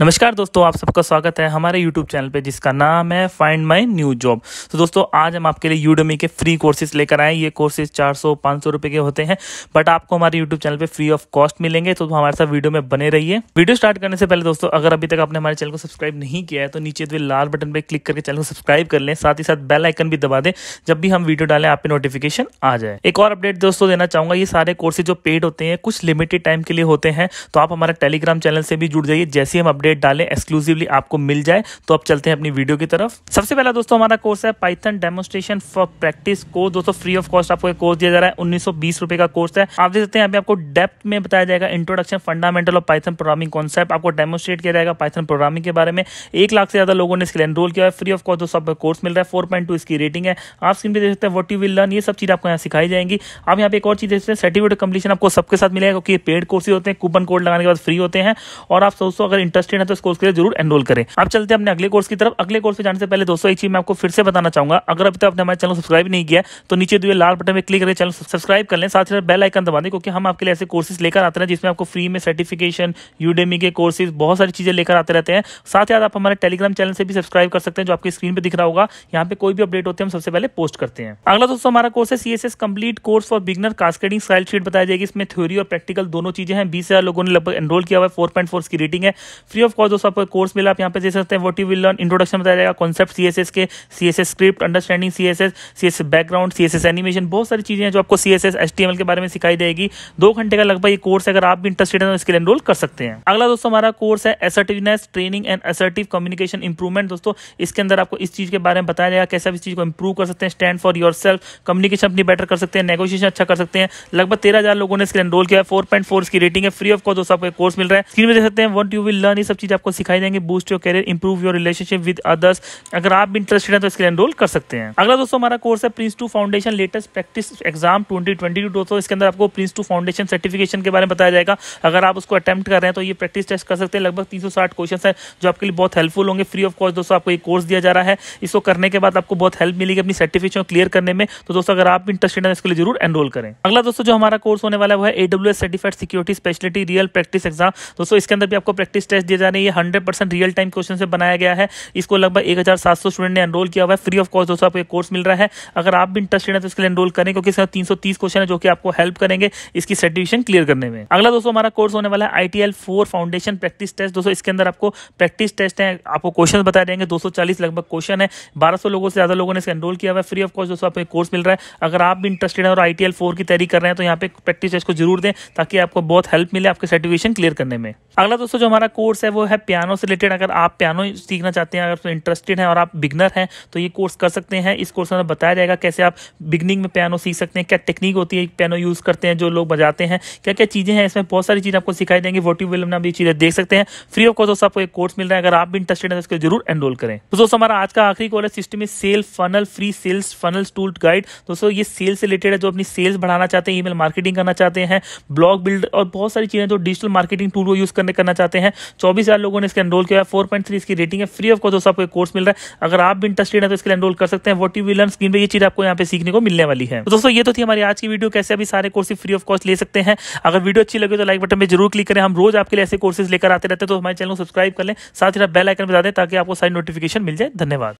नमस्कार दोस्तों आप सबका स्वागत है हमारे YouTube चैनल पे जिसका नाम है फाइंड माय न्यू जॉब तो दोस्तों आज हम आपके लिए यूडमी के फ्री कोर्सेज लेकर आए ये कोर्सेज 400 500 रुपए के होते हैं बट आपको हमारे YouTube चैनल पे फ्री ऑफ कॉस्ट मिलेंगे तो, हमारे साथ वीडियो में बने रहिए वीडियो स्टार्ट करने से पहले दोस्तों अगर अभी तक आपने हमारे चैनल को सब्सक्राइब नहीं किया है तो नीचे दिए लाल बटन पर क्लिक करके चैनल को सब्सक्राइब कर लें साथ ही साथ बेल आइकन भी दबा दें जब भी हम वीडियो डालें आप नोटिफिकेशन आ जाए एक और अपडेट दोस्तों देना चाहूंगा ये सारे कोर्सेज जो पेड होते हैं कुछ लिमिटेड टाइम के लिए होते हैं तो आप हमारे टेलीग्राम चैनल से भी जुड़ जाइए जैसे हम अपडेट अपडेट डालें एक्सक्लूसिवली आपको मिल जाए तो अब चलते हैं अपनी वीडियो की तरफ सबसे पहला दोस्तों हमारा कोर्स है Python demonstration for practice course दोस्तों फ्री ऑफ कॉस्ट आपको कोर्स दिया जा रहा है उन्नीस रुपए का कोर्स है आप देख सकते हैं आपको डेप्थ में बताया जाएगा introduction fundamental of Python programming concept आपको डेमोस्ट्रेट किया जाएगा पाइथन प्रोग्रामिंग के बारे में एक लाख से ज्यादा लोगों ने इसके लिए एनरोल किया है फ्री ऑफ कॉस्ट दोस्तों कोर्स मिल रहा है फोर इसकी रेटिंग है आप स्क्रीन पर देख सकते हैं वट यू विल लर्न ये सब चीज आपको यहाँ सिखाई जाएंगी आप यहाँ पे एक और चीज देख सकते हैं सर्टिफिकेट कंप्लीशन आपको सबके साथ मिलेगा क्योंकि पेड कोर्स होते हैं कूपन कोड लगाने के बाद फ्री होते हैं और आप दोस्तों अगर इंटरेस्टेड इंटरेस्टेड है तो इस कोर्स के लिए जरूर एनरोल करें आप चलते हैं अपने अगले कोर्स की तरफ अगले कोर्स में जाने से पहले दोस्तों एक चीज मैं आपको फिर से बताना चाहूंगा अगर अभी तक आपने हमारे चैनल सब्सक्राइब नहीं किया तो नीचे दिए लाल बटन में क्लिक करके चैनल सब्सक्राइब कर लें साथ ही बेल आइकन दबा दें क्योंकि हम आपके लिए ऐसे कोर्सेज लेकर आते हैं जिसमें आपको फ्री में सर्टिफिकेशन यूडेमी के कोर्सेज बहुत सारी चीजें लेकर आते रहते हैं साथ ही आप हमारे टेलीग्राम चैनल से भी सब्सक्राइब कर सकते हैं जो आपकी स्क्रीन पर दिख रहा होगा यहाँ पे कोई भी अपडेट होते हैं हम सबसे पहले पोस्ट करते हैं अगला दोस्तों हमारा कोर्स है CSS complete course for beginner cascading style sheet बताया जाएगी इसमें थ्योरी और प्रैक्टिकल दोनों चीजें हैं बीस हजार लोगों ने लगभग एनरोल किया हुआ है फोर पॉइंट फोर की रेटिंग है फ्री ऑफ कोर्स दोस्तों आपको कोर्स मिला आप यहाँ पे दे सकते हैं vote you will learn introduction बताया जाएगा कॉन्सेप्ट सीएसएस के CSS script understanding CSS CSS background CSS animation बहुत सारी चीज़ें हैं जो आपको सीएसएस एसटीएमएल के बारे में सिखाई देगी दो घंटे का लगभग ये कोर्स अगर आप भी इंटरेस्टेड है तो इसके लिए एनरोल कर सकते हैं अगला दोस्तों हमारा कोर्स है assertiveness training and assertive communication improvement दोस्तों इसके अंदर आपको इस चीज़ के बारे में बताया जाएगा कैसे आप इस चीज़ को इंप्रूव कर सकते हैं स्टैंड फॉर योर कम्युनिकेशन अपनी बेटर कर सकते हैं नेगोशिएशन अच्छा कर सकते हैं लगभग तेरह लोगों ने इसके एनरोल किया फोर पॉइंट फोर इसकी रेटिंग है फ्री ऑफ कॉस्ट दोस्तों आपको कोर्स मिल रहा है स्क्रीन में देख सकते हैं वट यू विल लर्न ये सब चीज़ आपको सिखाई जाएंगे boost your career improve your relationship with others अगर आप भी इंटरेस्टेड हैं तो इसके लिए एनरोल कर सकते हैं अगला दोस्तों हमारा कोर्स है PRINCE two foundation latest practice exam twenty twenty two दोस्तों इसके अंदर आपको प्रिंस टू फाउंडेशन सर्टिफिकेशन के बारे में बताया जाएगा अगर आप उसको अटैम्प्ट कर रहे हैं तो ये प्रैक्टिस टेस्ट कर सकते हैं लगभग तीन सौ साठ क्वेश्चन है जो आपके लिए बहुत हेल्पफुल होंगे फ्री ऑफ कॉस्ट दोस्तों आपको ये कोर्स दिया जा रहा है इसको करने के बाद आपको बहुत हेल्प मिलेगी अपनी सर्टिफिकेशन क्लियर करने में तो दोस्तों अगर आप इंटरेस्टेड हैं तो इसके लिए जरूर एनरोल करें अगला दोस्तों जो हमारा कोर्स होने वाला है वो है AW certified security specialty real practice exam दोस्तों इसके अंदर भी आपको प्रैक्टिस टेस्ट दिया जा रहे हैं ये hundred percent real time question से बनाया गया है इसको लगभग एक हज़ार सात सौ स्टूडेंट ने एनरोल किया हुआ है फ्री ऑफ कॉस्ट दोस्तों आपको कोर्स मिल रहा है अगर आप भी इंटरेस्टेड है तो इसके लिए एनरोल करें क्योंकि इसका तीन सौ तीस क्वेश्चन है जो कि आपको हेल्प करेंगे इसकी सर्टिफिकेशन क्लियर करने में अगला दोस्तों हमारा कोर्स होने वाला है I T L four foundation practice test दोस्तों इसके अंदर आपको प्रैक्टिस टेस्ट है आपको क्वेश्चन बता देंगे दो सौ चालीस लगभग क्वेश्चन है बारह सौ लोगों से ज़्यादा लोगों ने इसे एनरोल किया हुआ है फ्री ऑफ कॉस्ट दोस्तों आपको कोर्स मिल रहा है अगर आप भी इंटरेस्टेड है और आई टी एल फोर की तैयारी कर रहे हैं तो यहाँ पे प्रैक्टिस टेस्ट को जरूर दें ताकि आपको बहुत हेल्प मिले आपके सर्टिफिकेशन क्लियर करने में अगला दोस्तों जो हमारा कोर्स है है वो है पियानो से रिलेटेड अगर आप पियानो सीखना चाहते हैं अगर इंटरेस्टेड हैं और आप बिगनर हैं तो ये कोर्स कर सकते हैं इस कोर्स में बताया जाएगा कैसे आप बिगनिंग में पियानो सीख सकते हैं क्या टेक्निक होती है पियानो यूज़ करते हैं जो लोग बजाते हैं क्या क्या चीज़ें हैं इसमें बहुत सारी चीज़ें आपको सिखाई देंगे वोटिव विलम नाम ये चीज़ें देख सकते हैं फ्री ऑफ कॉस्ट आपको एक कोर्स मिल रहा है अगर आप भी इंटरेस्टेड हैं तो इसको जरूर एनरोल करें तो दोस्तों हमारा आज का आखिरी कॉल है system is sale funnel free sales funnel tool guide दोस्तों ये सेल से रिलेटेड है जो अपनी सेल्स बढ़ाना चाहते हैं ई मार्केटिंग करना चाहते हैं ब्लॉग बिल्ड और बहुत सारी चीज़ें जो डिजिटल मार्केटिंग टूल को यूज़ करने करना चाहते हैं चौबीस चौबीस हज़ार लोगों ने इसके एनरोल किया है फोर पॉइंट थ्री इसकी रेटिंग है फ्री ऑफ कॉस्ट दोस्तों आपको कोर्स मिल रहा है अगर आप भी इंटरेस्टेड है तो इसके एनरोल कर सकते हैं वॉट यू लर्न स्क्रीन पर यह चीज़ आपको यहाँ पे सीखने को मिलने वाली है तो दोस्तों ये तो थी हमारी आज की वीडियो कैसे अभी सारे कोर्स फ्री ऑफ कॉस्ट ले सकते हैं अगर वीडियो अच्छी लगे तो लाइक बटन में जरूर क्लिक करें हम रोज आपके लिए ऐसे कोर्सेज लेकर आते रहते हैं तो हमारे चैनल को सब्सक्राइब कर लें साथ ही बेल आइकन बता दें ताकि आपको सारी नोटिफिकेशन मिल जाए धन्यवाद